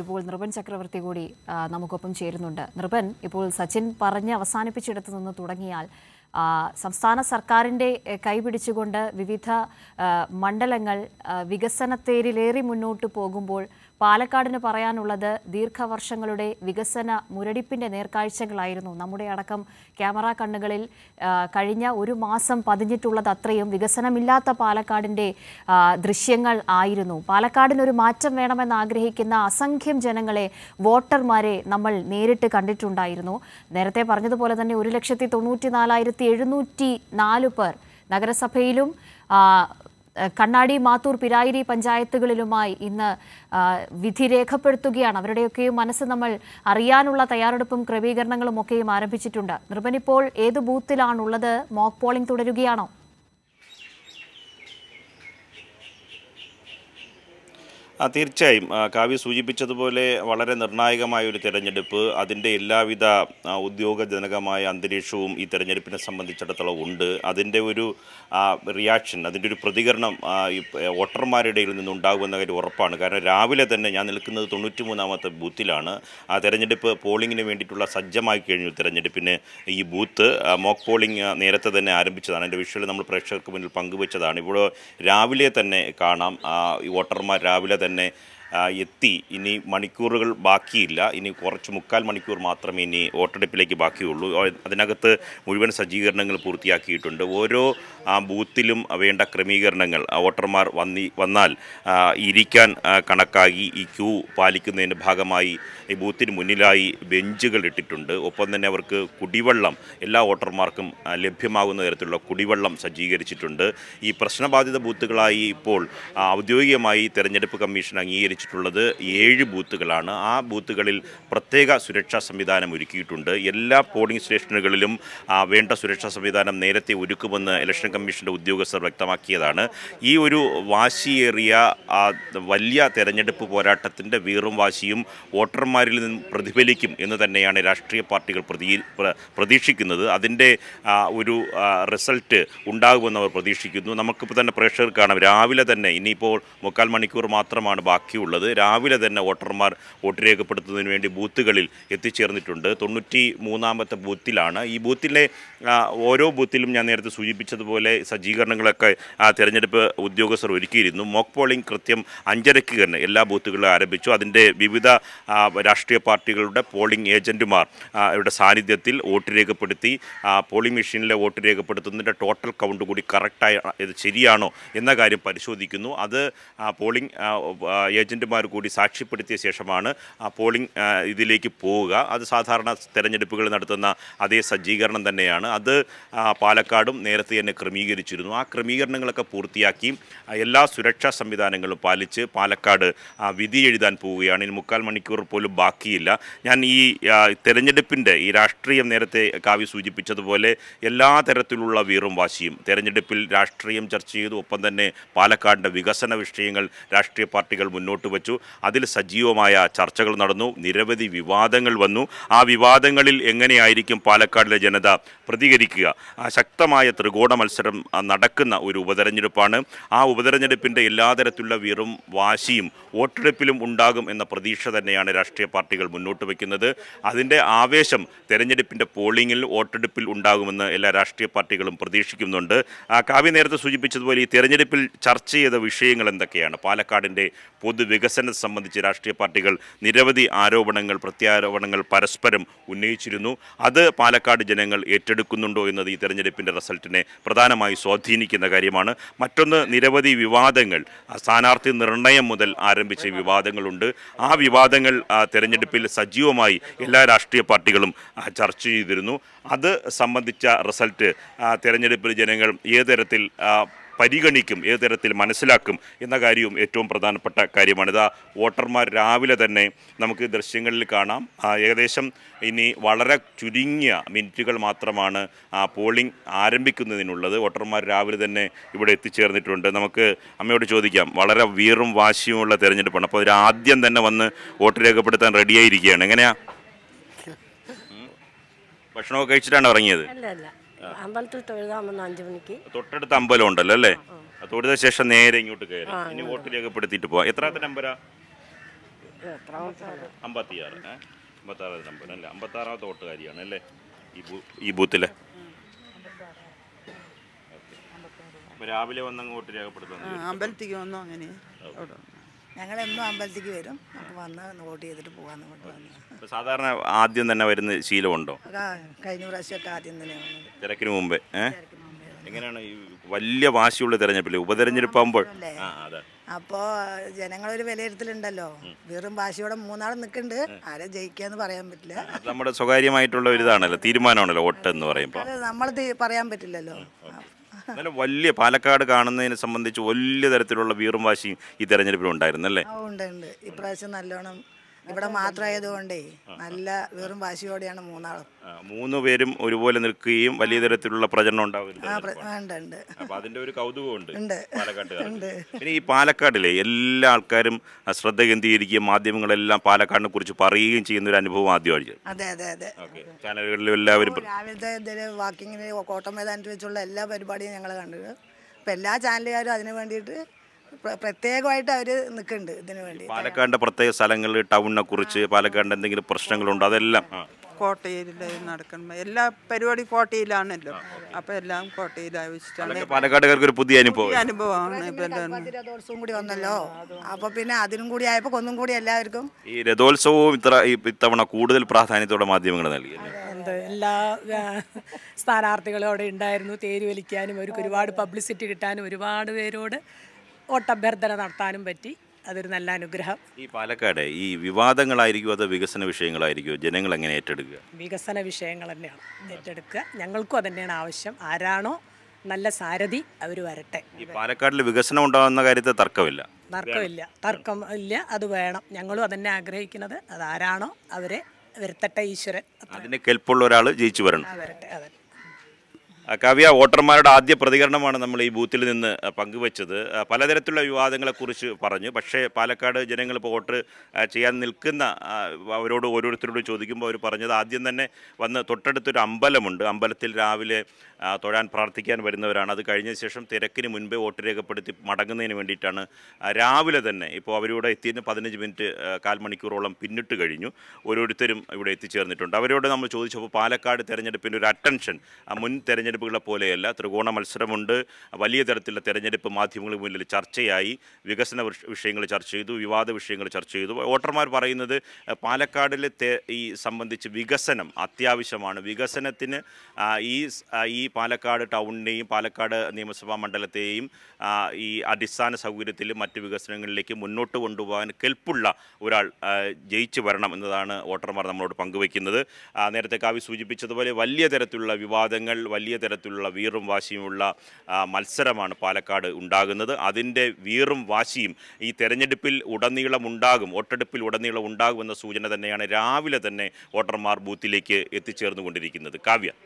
ഇപ്പോൾ നൃപൻ ചക്രവർത്തി കൂടി നമുക്കൊപ്പം ചേരുന്നുണ്ട് നൃപൻ ഇപ്പോൾ സച്ചിൻ പറഞ്ഞ് അവസാനിപ്പിച്ചിടത്തു നിന്ന് തുടങ്ങിയാൽ സംസ്ഥാന സർക്കാരിൻ്റെ കൈപിടിച്ചുകൊണ്ട് വിവിധ മണ്ഡലങ്ങൾ വികസനത്തേരിലേറി മുന്നോട്ട് പോകുമ്പോൾ പാലക്കാടിന് പറയാനുള്ളത് ദീർഘവർഷങ്ങളുടെ വികസന മുരടിപ്പിൻ്റെ നേർക്കാഴ്ചകളായിരുന്നു നമ്മുടെ അടക്കം ക്യാമറ കണ്ണുകളിൽ കഴിഞ്ഞ ഒരു മാസം പതിഞ്ഞിട്ടുള്ളത് അത്രയും വികസനമില്ലാത്ത പാലക്കാടിൻ്റെ ദൃശ്യങ്ങൾ ആയിരുന്നു പാലക്കാടിനൊരു മാറ്റം വേണമെന്ന് ആഗ്രഹിക്കുന്ന അസംഖ്യം ജനങ്ങളെ വോട്ടർമാരെ നമ്മൾ നേരിട്ട് കണ്ടിട്ടുണ്ടായിരുന്നു നേരത്തെ പറഞ്ഞതുപോലെ തന്നെ ഒരു ലക്ഷത്തി തൊണ്ണൂറ്റി നാലായിരത്തി എഴുന്നൂറ്റി നാല് പേർ നഗരസഭയിലും കണ്ണാടി മാത്തൂർ പിരായിരി പഞ്ചായത്തുകളിലുമായി ഇന്ന് വിധി രേഖപ്പെടുത്തുകയാണ് അവരുടെയൊക്കെ മനസ്സ് നമ്മൾ അറിയാനുള്ള തയ്യാറെടുപ്പും ക്രമീകരണങ്ങളും ഒക്കെയും ആരംഭിച്ചിട്ടുണ്ട് നിർബനിപ്പോൾ ഏത് ബൂത്തിലാണുള്ളത് മോക്ക് പോളിംഗ് തുടരുകയാണോ തീർച്ചയായും കാവ്യ സൂചിപ്പിച്ചതുപോലെ വളരെ നിർണായകമായ ഒരു തെരഞ്ഞെടുപ്പ് അതിൻ്റെ എല്ലാവിധ ഉദ്യോഗജനകമായ അന്തരീക്ഷവും ഈ തെരഞ്ഞെടുപ്പിനെ സംബന്ധിച്ചിടത്തോളം ഉണ്ട് അതിൻ്റെ ഒരു റിയാക്ഷൻ അതിൻ്റെ ഒരു പ്രതികരണം ഈ വോട്ടർമാരുടെ ഇടയിൽ നിന്നുണ്ടാകുമെന്ന കാര്യം ഉറപ്പാണ് കാരണം രാവിലെ തന്നെ ഞാൻ നിൽക്കുന്നത് തൊണ്ണൂറ്റി മൂന്നാമത്തെ ബൂത്തിലാണ് ആ തെരഞ്ഞെടുപ്പ് പോളിങ്ങിന് വേണ്ടിയിട്ടുള്ള സജ്ജമായി കഴിഞ്ഞു തെരഞ്ഞെടുപ്പിന് ഈ ബൂത്ത് മോക്ക് പോളിംഗ് നേരത്തെ തന്നെ ആരംഭിച്ചതാണ് എൻ്റെ വിഷ്വൽ നമ്മൾ പ്രേക്ഷകർക്ക് മുന്നിൽ പങ്കുവച്ചതാണ് ഇവിടെ രാവിലെ തന്നെ കാണാം ഈ വോട്ടർമാർ രാവിലെ തന്നെ എത്തി ഇനി മണിക്കൂറുകൾ ബാക്കിയില്ല ഇനി കുറച്ച് മുക്കാൽ മണിക്കൂർ മാത്രമേ ഇനി വോട്ടെടുപ്പിലേക്ക് ബാക്കിയുള്ളൂ അതിനകത്ത് മുഴുവൻ സജ്ജീകരണങ്ങൾ പൂർത്തിയാക്കിയിട്ടുണ്ട് ഓരോ ബൂത്തിലും വേണ്ട ക്രമീകരണങ്ങൾ വോട്ടർമാർ വന്നി വന്നാൽ ഇരിക്കാൻ കണക്കാക്കി ഈ ക്യൂ പാലിക്കുന്നതിൻ്റെ ഭാഗമായി ഈ ബൂത്തിന് മുന്നിലായി ബെഞ്ചുകൾ ഇട്ടിട്ടുണ്ട് ഒപ്പം തന്നെ അവർക്ക് കുടിവെള്ളം എല്ലാ വോട്ടർമാർക്കും ലഭ്യമാകുന്ന തരത്തിലുള്ള കുടിവെള്ളം സജ്ജീകരിച്ചിട്ടുണ്ട് ഈ പ്രശ്നബാധിത ബൂത്തുകളായി ഇപ്പോൾ ഔദ്യോഗികമായി തെരഞ്ഞെടുപ്പ് കമ്മീഷൻ അംഗീകരിച്ചു ആരംഭിച്ചിട്ടുള്ളത് ഏഴ് ബൂത്തുകളാണ് ആ ബൂത്തുകളിൽ പ്രത്യേക സുരക്ഷാ സംവിധാനം ഒരുക്കിയിട്ടുണ്ട് എല്ലാ പോളിംഗ് സ്റ്റേഷനുകളിലും വേണ്ട സുരക്ഷാ സംവിധാനം നേരത്തെ ഒരുക്കുമെന്ന് ഇലക്ഷൻ കമ്മീഷൻ്റെ ഉദ്യോഗസ്ഥർ വ്യക്തമാക്കിയതാണ് ഈ ഒരു വാശിയേറിയ വലിയ തെരഞ്ഞെടുപ്പ് പോരാട്ടത്തിൻ്റെ വീറും വാശിയും വോട്ടർമാരിൽ നിന്നും പ്രതിഫലിക്കും എന്ന് തന്നെയാണ് രാഷ്ട്രീയ പാർട്ടികൾ പ്രതീ പ്രതീക്ഷിക്കുന്നത് അതിൻ്റെ ഒരു റിസൾട്ട് ഉണ്ടാകുമെന്ന് അവർ പ്രതീക്ഷിക്കുന്നു നമുക്കിപ്പോൾ തന്നെ പ്രേക്ഷകർ കാണാം രാവിലെ തന്നെ ഇനിയിപ്പോൾ മുക്കാൽ മണിക്കൂർ മാത്രമാണ് ബാക്കിയുള്ളത് ഉള്ളത് രാവിലെ തന്നെ വോട്ടർമാർ വോട്ട് രേഖപ്പെടുത്തുന്നതിന് വേണ്ടി ബൂത്തുകളിൽ എത്തിച്ചേർന്നിട്ടുണ്ട് തൊണ്ണൂറ്റി മൂന്നാമത്തെ ബൂത്തിലാണ് ഈ ബൂത്തിലെ ഓരോ ബൂത്തിലും ഞാൻ നേരത്തെ സൂചിപ്പിച്ചതുപോലെ സജ്ജീകരണങ്ങളൊക്കെ തിരഞ്ഞെടുപ്പ് ഉദ്യോഗസ്ഥർ ഒരുക്കിയിരുന്നു മോക്ക് പോളിംഗ് കൃത്യം അഞ്ചരയ്ക്ക് തന്നെ എല്ലാ ബൂത്തുകളിലും ആരംഭിച്ചു അതിൻ്റെ വിവിധ രാഷ്ട്രീയ പാർട്ടികളുടെ പോളിംഗ് ഏജൻറ്റുമാർ അവരുടെ സാന്നിധ്യത്തിൽ വോട്ട് രേഖപ്പെടുത്തി പോളിംഗ് മെഷീനിലെ വോട്ട് രേഖപ്പെടുത്തുന്നതിൻ്റെ ടോട്ടൽ കൗണ്ട് കൂടി കറക്റ്റായി ഇത് ശരിയാണോ എന്ന കാര്യം പരിശോധിക്കുന്നു അത് പോളിംഗ് ഏജൻറ്റ് ഏജൻറ്റുമാർ കൂടി സാക്ഷ്യപ്പെടുത്തിയ ശേഷമാണ് ആ പോളിംഗ് ഇതിലേക്ക് പോവുക അത് സാധാരണ തെരഞ്ഞെടുപ്പുകൾ നടത്തുന്ന അതേ സജ്ജീകരണം തന്നെയാണ് അത് പാലക്കാടും നേരത്തെ തന്നെ ക്രമീകരിച്ചിരുന്നു ആ ക്രമീകരണങ്ങളൊക്കെ പൂർത്തിയാക്കി എല്ലാ സുരക്ഷാ സംവിധാനങ്ങളും പാലിച്ച് പാലക്കാട് വിധി എഴുതാൻ പോവുകയാണ് ഇനി മുക്കാൽ മണിക്കൂർ പോലും ബാക്കിയില്ല ഞാൻ ഈ തെരഞ്ഞെടുപ്പിൻ്റെ ഈ രാഷ്ട്രീയം നേരത്തെ കാവ്യ സൂചിപ്പിച്ചതുപോലെ എല്ലാ തരത്തിലുള്ള വീറും വാശിയും തെരഞ്ഞെടുപ്പിൽ രാഷ്ട്രീയം ചർച്ച ചെയ്തു ഒപ്പം തന്നെ പാലക്കാടിൻ്റെ വികസന വിഷയങ്ങൾ രാഷ്ട്രീയ പാർട്ടികൾ മുന്നോട്ട് മുന്നോട്ട് വച്ചു അതിൽ സജീവമായ ചർച്ചകൾ നടന്നു നിരവധി വിവാദങ്ങൾ വന്നു ആ വിവാദങ്ങളിൽ എങ്ങനെയായിരിക്കും പാലക്കാടിലെ ജനത പ്രതികരിക്കുക ശക്തമായ ത്രികോണ മത്സരം നടക്കുന്ന ഒരു ഉപതെരഞ്ഞെടുപ്പാണ് ആ ഉപതെരഞ്ഞെടുപ്പിൻ്റെ എല്ലാ തരത്തിലുള്ള വീറും വാശിയും വോട്ടെടുപ്പിലും ഉണ്ടാകും എന്ന പ്രതീക്ഷ തന്നെയാണ് രാഷ്ട്രീയ പാർട്ടികൾ മുന്നോട്ട് വയ്ക്കുന്നത് അതിൻ്റെ ആവേശം തെരഞ്ഞെടുപ്പിൻ്റെ പോളിങ്ങിൽ വോട്ടെടുപ്പിൽ ഉണ്ടാകുമെന്ന് എല്ലാ രാഷ്ട്രീയ പാർട്ടികളും പ്രതീക്ഷിക്കുന്നുണ്ട് കാവ്യ നേരത്തെ സൂചിപ്പിച്ചതുപോലെ ഈ തെരഞ്ഞെടുപ്പിൽ ചർച്ച ചെയ്ത വിഷയങ്ങൾ എന്തൊക്കെയാണ് പാലക്കാടിൻ്റെ പൊതുവെ വികസനം സംബന്ധിച്ച് രാഷ്ട്രീയ പാർട്ടികൾ നിരവധി ആരോപണങ്ങൾ പ്രത്യാരോപണങ്ങൾ പരസ്പരം ഉന്നയിച്ചിരുന്നു അത് പാലക്കാട് ജനങ്ങൾ ഏറ്റെടുക്കുന്നുണ്ടോ എന്നത് ഈ തെരഞ്ഞെടുപ്പിൻ്റെ റിസൾട്ടിനെ പ്രധാനമായി സ്വാധീനിക്കുന്ന കാര്യമാണ് മറ്റൊന്ന് നിരവധി വിവാദങ്ങൾ സ്ഥാനാർത്ഥി നിർണയം മുതൽ ആരംഭിച്ച വിവാദങ്ങളുണ്ട് ആ വിവാദങ്ങൾ തെരഞ്ഞെടുപ്പിൽ സജീവമായി എല്ലാ രാഷ്ട്രീയ പാർട്ടികളും ചർച്ച ചെയ്തിരുന്നു അത് സംബന്ധിച്ച റിസൾട്ട് തെരഞ്ഞെടുപ്പിൽ ജനങ്ങൾ ഏതരത്തിൽ പരിഗണിക്കും ഏത് തരത്തിൽ മനസ്സിലാക്കും എന്ന കാര്യവും ഏറ്റവും പ്രധാനപ്പെട്ട കാര്യമാണ് ഇതാ വോട്ടർമാർ രാവിലെ തന്നെ നമുക്ക് ദൃശ്യങ്ങളിൽ കാണാം ഏകദേശം ഇനി വളരെ ചുരുങ്ങിയ മിനിറ്റുകൾ മാത്രമാണ് ആ പോളിംഗ് ആരംഭിക്കുന്നതിനുള്ളത് വോട്ടർമാർ രാവിലെ തന്നെ ഇവിടെ എത്തിച്ചേർന്നിട്ടുണ്ട് നമുക്ക് അമ്മയോട് ചോദിക്കാം വളരെ വീറും വാശിയുമുള്ള തിരഞ്ഞെടുപ്പാണ് അപ്പോൾ ആദ്യം തന്നെ വന്ന് വോട്ട് രേഖപ്പെടുത്താൻ റെഡിയായിരിക്കുകയാണ് എങ്ങനെയാ ഭക്ഷണമൊക്കെ കഴിച്ചിട്ടാണ് ഇറങ്ങിയത് അമ്പലത്തിൽ തൊഴുതാൻ വന്ന അഞ്ചു മണിക്ക് തൊട്ടടുത്ത അമ്പലം ഉണ്ടല്ലോ അല്ലേ തൊഴുത ശേഷം നേരെ ഇങ്ങോട്ട് കയറി ഇനി വോട്ട് രേഖപ്പെടുത്തിയിട്ട് പോവാം എത്രാമത്തെ നമ്പരാ അമ്പത്തിയാറ് അമ്പത്താറാമത്തെ നമ്പർ അല്ലേ അമ്പത്താറാമത്തെ വോട്ടുകാരിയാണ് അല്ലേ ഈ ഈ ബൂത്തിലെ രാവിലെ വന്നങ്ങ് വോട്ട് രേഖപ്പെടുത്തുന്നു അമ്പലത്തിക്ക് വന്നു അങ്ങനെ ഞങ്ങളെന്നും അമ്പലത്തിലേക്ക് വരും അപ്പോൾ വന്ന് വോട്ട് ചെയ്തിട്ട് പോകാൻ കൊണ്ട് സാധാരണ ആദ്യം തന്നെ വരുന്ന ശീലമുണ്ടോ കഴിഞ്ഞ പ്രാവശ്യമൊക്കെ ആദ്യം തന്നെ തിരക്കിന് മുമ്പേ എങ്ങനെയാണ് ഈ വലിയ വാശിയുള്ള തെരഞ്ഞെടുപ്പില്ലേ ഉപതെരഞ്ഞെടുപ്പാകുമ്പോൾ അപ്പോ ജനങ്ങളൊരു വിലയിരുത്തലുണ്ടല്ലോ വെറും വാശിയോടെ മൂന്നാളും നിൽക്കുന്നുണ്ട് ആരെ ജയിക്കാന്ന് പറയാൻ പറ്റില്ല നമ്മുടെ സ്വകാര്യമായിട്ടുള്ള ഒരു ഇതാണല്ലോ തീരുമാനമാണല്ലോ വോട്ട് എന്ന് പറയുമ്പോൾ നമ്മൾ പറയാൻ പറ്റില്ലല്ലോ അങ്ങനെ വലിയ പാലക്കാട് കാണുന്നതിനെ സംബന്ധിച്ച് വലിയ തരത്തിലുള്ള വീറും വാശിയും ഈ തെരഞ്ഞെടുപ്പിൽ ഉണ്ടായിരുന്നല്ലേ ഉണ്ട് ഉണ്ട് ഇപ്രാവശ്യം നല്ലോണം ഇവിടെ മാത്രമായതുകൊണ്ടേ നല്ല വെറും വാശിയോടെയാണ് മൂന്നാളും മൂന്ന് പേരും ഒരുപോലെ നിൽക്കുകയും വലിയ തരത്തിലുള്ള പ്രചരണം ഉണ്ടാവില്ല അപ്പൊ ഒരു കൗതുകമുണ്ട് ഈ പാലക്കാടിലെ എല്ലാ ആൾക്കാരും ശ്രദ്ധ കേന്ദ്രീകരിക്കുകയും മാധ്യമങ്ങളെല്ലാം പാലക്കാടിനെ കുറിച്ച് പറയുകയും ചെയ്യുന്ന ഒരു അനുഭവം ആദ്യമായിട്ട് അതെ അതെ അതെ ചാനലുകളിലും എല്ലാവരും രാവിലത്തെ വാക്കിങ്ങിന് കോട്ടം മൈതാനത്ത് വെച്ചുള്ള എല്ലാ പരിപാടിയും ഞങ്ങൾ കണ്ടത് അപ്പൊ എല്ലാ ചാനലുകാരും അതിനു വേണ്ടിയിട്ട് പ്രത്യേകമായിട്ട് അവർ നിൽക്കുന്നുണ്ട് ഇതിനു വേണ്ടി പാലക്കാടിന്റെ പ്രത്യേക സ്ഥലങ്ങൾ ടൗണിനെ കുറിച്ച് പാലക്കാടിന്റെ എന്തെങ്കിലും പ്രശ്നങ്ങളുണ്ടോ അതെല്ലാം കോട്ടയിൽ നടക്കണം എല്ലാ പരിപാടി കോട്ടയിലാണല്ലോ അപ്പൊ എല്ലാം കോട്ടയിലായി വെച്ചിട്ടാണ് പാലക്കാട്ടുകാർക്ക് ഒരു പുതിയ അനുഭവം അനുഭവമാണ് രഥോത്സവം കൂടി വന്നല്ലോ അപ്പൊ പിന്നെ അതിനും കൂടി ആയപ്പോ ഒന്നും കൂടി എല്ലാവർക്കും ഈ രഥോത്സവവും ഇത്ര ഇത്തവണ കൂടുതൽ പ്രാധാന്യത്തോടെ മാധ്യമങ്ങൾ നൽകി എല്ലാ സ്ഥാനാർത്ഥികളും അവിടെ ഉണ്ടായിരുന്നു തേര് വലിക്കാനും അവർക്ക് ഒരുപാട് പബ്ലിസിറ്റി കിട്ടാനും ഒരുപാട് പേരോട് ഓട്ടഭ്യർത്ഥന നടത്താനും പറ്റി അതൊരു നല്ല അനുഗ്രഹം ഈ പാലക്കാട് ഈ വിവാദങ്ങളായിരിക്കും അതോ വികസന വിഷയങ്ങളായിരിക്കും ജനങ്ങൾ എങ്ങനെ ഏറ്റെടുക്കുക വികസന വിഷയങ്ങൾ തന്നെയാണ് ഏറ്റെടുക്കുക ഞങ്ങൾക്കും അതന്നെയാണ് ആവശ്യം ആരാണോ നല്ല സാരഥി അവർ വരട്ടെ ഈ പാലക്കാടിൽ വികസനം ഉണ്ടാകുന്ന കാര്യത്തിൽ തർക്കമില്ല തർക്കമില്ല തർക്കം ഇല്ല അത് വേണം ഞങ്ങളും അതന്നെ ആഗ്രഹിക്കുന്നത് അതാരാണോ അവരെ വരുത്തട്ടെ ഈശ്വരൻ അതിന് കെൽപ്പുള്ള ഒരാൾ ജയിച്ചു വരണം വരട്ടെ അതെ കാവ്യ വോട്ടർമാരുടെ ആദ്യ പ്രതികരണമാണ് നമ്മൾ ഈ ബൂത്തിൽ നിന്ന് പങ്കുവച്ചത് പലതരത്തിലുള്ള വിവാദങ്ങളെക്കുറിച്ച് പറഞ്ഞു പക്ഷേ പാലക്കാട് ജനങ്ങൾ ഇപ്പോൾ വോട്ട് ചെയ്യാൻ നിൽക്കുന്ന അവരോട് ഓരോരുത്തരോട് ചോദിക്കുമ്പോൾ അവർ പറഞ്ഞത് ആദ്യം തന്നെ വന്ന് തൊട്ടടുത്തൊരു അമ്പലമുണ്ട് അമ്പലത്തിൽ രാവിലെ തൊഴാൻ പ്രാർത്ഥിക്കാൻ വരുന്നവരാണ് അത് കഴിഞ്ഞ ശേഷം തിരക്കിന് മുൻപേ വോട്ട് രേഖപ്പെടുത്തി മടങ്ങുന്നതിന് വേണ്ടിയിട്ടാണ് രാവിലെ തന്നെ ഇപ്പോൾ അവരിവിടെ എത്തിയതിന് പതിനഞ്ച് മിനിറ്റ് കാൽ മണിക്കൂറോളം പിന്നിട്ട് കഴിഞ്ഞു ഓരോരുത്തരും ഇവിടെ എത്തിച്ചേർന്നിട്ടുണ്ട് അവരോട് നമ്മൾ ചോദിച്ചപ്പോൾ പാലക്കാട് തെരഞ്ഞെടുപ്പിൻ്റെ ഒരു അറ്റൻഷൻ മുൻ തെരഞ്ഞെടുപ്പ് തെരഞ്ഞെടുപ്പുകളെ പോലെയല്ല ത്രികോണ മത്സരമുണ്ട് വലിയ തരത്തിലുള്ള തെരഞ്ഞെടുപ്പ് മാധ്യമങ്ങൾക്ക് മുന്നിൽ ചർച്ചയായി വികസന വിഷയങ്ങൾ ചർച്ച ചെയ്തു വിവാദ വിഷയങ്ങൾ ചർച്ച ചെയ്തു വോട്ടർമാർ പറയുന്നത് പാലക്കാടിലെ ഈ സംബന്ധിച്ച് വികസനം അത്യാവശ്യമാണ് വികസനത്തിന് ഈ ഈ പാലക്കാട് ടൗണിനെയും പാലക്കാട് നിയമസഭാ മണ്ഡലത്തെയും ഈ അടിസ്ഥാന സൗകര്യത്തിലും മറ്റ് വികസനങ്ങളിലേക്ക് മുന്നോട്ട് കൊണ്ടുപോകാൻ കെൽപ്പുള്ള ഒരാൾ ജയിച്ചു വരണം എന്നതാണ് വോട്ടർമാർ നമ്മളോട് പങ്കുവയ്ക്കുന്നത് നേരത്തെ കാവ്യ സൂചിപ്പിച്ചതുപോലെ വലിയ തരത്തിലുള്ള വിവാദങ്ങൾ വലിയ തരത്തിലുള്ള വീറും വാശിയുമുള്ള മത്സരമാണ് പാലക്കാട് ഉണ്ടാകുന്നത് അതിൻ്റെ വീറും വാശിയും ഈ തെരഞ്ഞെടുപ്പിൽ ഉടനീളം ഉണ്ടാകും വോട്ടെടുപ്പിൽ ഉടനീളം ഉണ്ടാകുമെന്ന സൂചന തന്നെയാണ് രാവിലെ തന്നെ വോട്ടർമാർ ബൂത്തിലേക്ക് എത്തിച്ചേർന്നുകൊണ്ടിരിക്കുന്നത് കാവ്യ